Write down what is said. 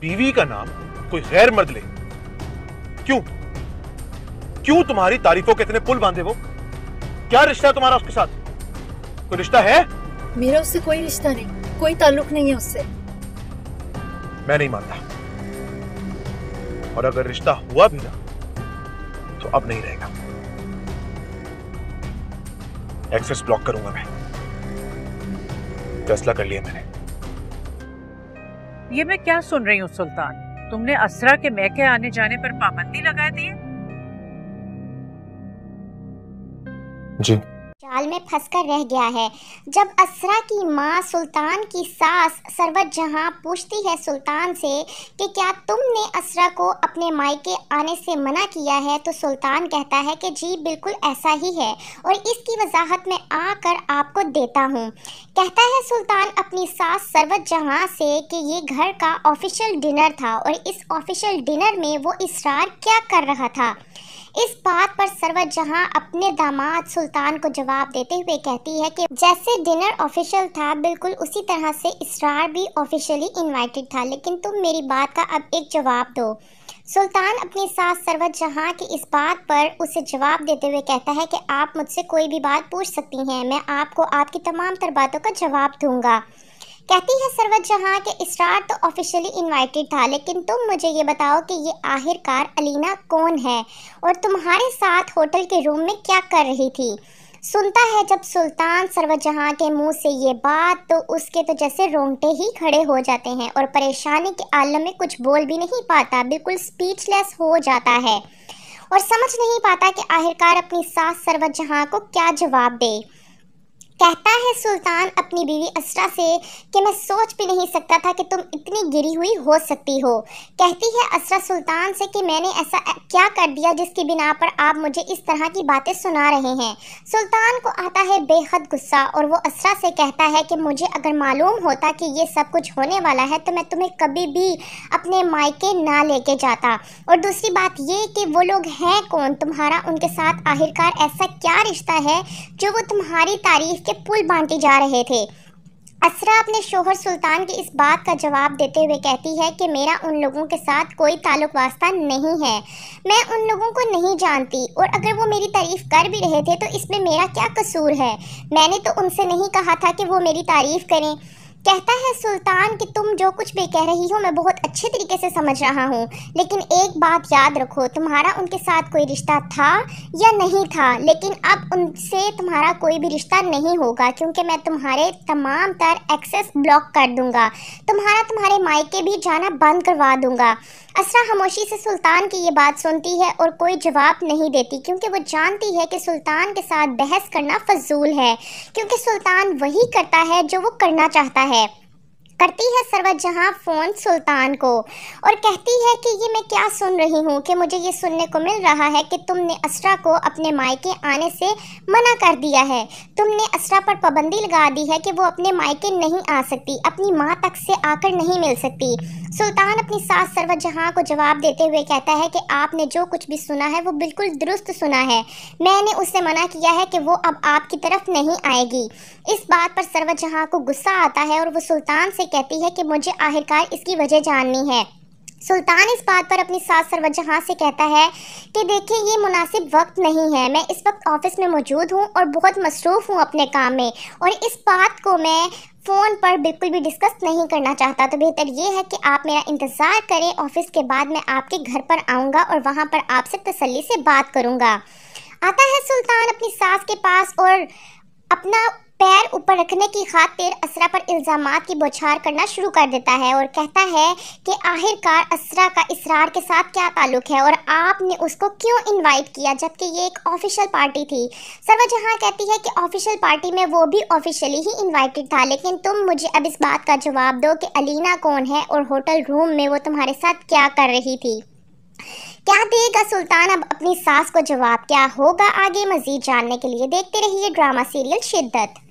बीवी का नाम कोई गैर मर्द ले क्यों क्यों तुम्हारी तारीफों के इतने पुल बांधे वो क्या रिश्ता है तुम्हारा उसके साथ कोई रिश्ता है मेरा उससे कोई रिश्ता नहीं कोई ताल्लुक नहीं है उससे मैं नहीं मानता और अगर रिश्ता हुआ भी ना तो अब नहीं रहेगा एक्सेस ब्लॉक करूंगा मैं फैसला कर लिया मैंने ये मैं क्या सुन रही हूँ सुल्तान तुमने असरा के मैके आने जाने पर पाबंदी लगा दी है जी जाल में फंसकर रह गया है जब असरा की माँ सुल्तान की सास सरवत जहाँ पूछती है सुल्तान से कि क्या तुमने असरा को अपने मायके आने से मना किया है तो सुल्तान कहता है कि जी बिल्कुल ऐसा ही है और इसकी वजाहत मैं आकर आपको देता हूँ कहता है सुल्तान अपनी सास सरवत जहाँ से कि ये घर का ऑफिशियल डिनर था और इस ऑफिशियल डिनर में वो इसरार क्या कर रहा था इस बात पर सरवत जहां अपने दामाद सुल्तान को जवाब देते हुए कहती है कि जैसे डिनर ऑफिशियल था बिल्कुल उसी तरह से इसरार भी ऑफिशियली इनवाइटेड था लेकिन तुम मेरी बात का अब एक जवाब दो सुल्तान अपनी सास सरवत जहाँ की इस बात पर उसे जवाब देते हुए कहता है कि आप मुझसे कोई भी बात पूछ सकती हैं मैं आपको आपकी तमाम तर बातों का जवाब दूँगा कहती है सरवत जहाँ के इसरार तो ऑफिशियली इनवाइटेड था लेकिन तुम मुझे ये बताओ कि ये आखिरकार अलीना कौन है और तुम्हारे साथ होटल के रूम में क्या कर रही थी सुनता है जब सुल्तान सरवत जहाँ के मुंह से ये बात तो उसके तो जैसे रोंगटे ही खड़े हो जाते हैं और परेशानी के आलम में कुछ बोल भी नहीं पाता बिल्कुल स्पीचलेस हो जाता है और समझ नहीं पाता कि आखिरकार अपनी सास सरवत जहाँ को क्या जवाब दे कहता है सुल्तान अपनी बीवी असरा से कि मैं सोच भी नहीं सकता था कि तुम इतनी गिरी हुई हो सकती हो कहती है असरा सुल्तान से कि मैंने ऐसा क्या कर दिया जिसकी बिना पर आप मुझे इस तरह की बातें सुना रहे हैं सुल्तान को आता है बेहद गुस्सा और वो असरा से कहता है कि मुझे अगर मालूम होता कि ये सब कुछ होने वाला है तो मैं तुम्हें कभी भी अपने मायके ना लेके जाता और दूसरी बात ये कि वो लोग हैं कौन तुम्हारा उनके साथ आखिरकार ऐसा क्या रिश्ता है जो वो तुम्हारी तारीफ के पुल बांटे जा रहे थे असरा अपने शोहर सुल्तान की इस बात का जवाब देते हुए कहती है कि मेरा उन लोगों के साथ कोई ताल्लुक वास्ता नहीं है मैं उन लोगों को नहीं जानती और अगर वो मेरी तारीफ़ कर भी रहे थे तो इसमें मेरा क्या कसूर है मैंने तो उनसे नहीं कहा था कि वो मेरी तारीफ़ करें कहता है सुल्तान कि तुम जो कुछ भी कह रही हो मैं बहुत अच्छे तरीके से समझ रहा हूँ लेकिन एक बात याद रखो तुम्हारा उनके साथ कोई रिश्ता था या नहीं था लेकिन अब उनसे तुम्हारा कोई भी रिश्ता नहीं होगा क्योंकि मैं तुम्हारे तमाम तर एक्सेस ब्लॉक कर दूँगा तुम्हारा तुम्हारे मायके भी जाना बंद करवा दूँगा असरा खामोशी से सुल्तान की ये बात सुनती है और कोई जवाब नहीं देती क्योंकि वो जानती है कि सुल्तान के साथ बहस करना फजूल है क्योंकि सुल्तान वही करता है जो वो करना चाहता है है करती है सरवत जहाँ फ़ोन सुल्तान को और कहती है कि ये मैं क्या सुन रही हूँ कि मुझे ये सुनने को मिल रहा है कि तुमने असरा को अपने मायके आने से मना कर दिया है तुमने असरा पर पाबंदी लगा दी है कि वो अपने मायके नहीं आ सकती अपनी माँ तक से आकर नहीं मिल सकती सुल्तान अपनी सास सरवत जहाँ को जवाब देते हुए कहता है कि आपने जो कुछ भी सुना है वो बिल्कुल दुरुस्त सुना है मैंने उससे मना किया है कि वो अब आपकी तरफ नहीं आएगी इस बात पर सरवत जहाँ को गुस्सा आता है और वो सुल्तान से कहती है कि मुझे आखिरकार इसकी वजह जाननी है सुल्तान इस बात पर अपनी सास सरवत जहाँ से कहता है कि देखिए ये मुनासिब वक्त नहीं है मैं इस वक्त ऑफिस में मौजूद हूँ और बहुत मसरूफ़ हूँ अपने काम में और इस बात को मैं फ़ोन पर बिल्कुल भी डिस्कस नहीं करना चाहता तो बेहतर ये है कि आप मेरा इंतज़ार करें ऑफ़िस के बाद मैं आपके घर पर आऊँगा और वहाँ पर आपसे तसली से बात करूँगा आता है सुल्तान अपनी सास के पास और अपना पैर ऊपर रखने की खातिर असरा पर इल्ज़ाम की बौछार करना शुरू कर देता है और कहता है कि आखिरकार असरा का इसरार के साथ क्या ताल्लुक है और आपने उसको क्यों इनवाइट किया जबकि ये एक ऑफिशियल पार्टी थी सरवा जहाँ कहती है कि ऑफिशियल पार्टी में वो भी ऑफिशियली ही इनवाइटेड था लेकिन तुम मुझे अब इस बात का जवाब दो कि अलीना कौन है और होटल रूम में वो तुम्हारे साथ क्या कर रही थी क्या देगा सुल्तान अब अपनी सास को जवाब क्या होगा आगे मजीद जानने के लिए देखते रहिए ड्रामा सीरियल शिद्दत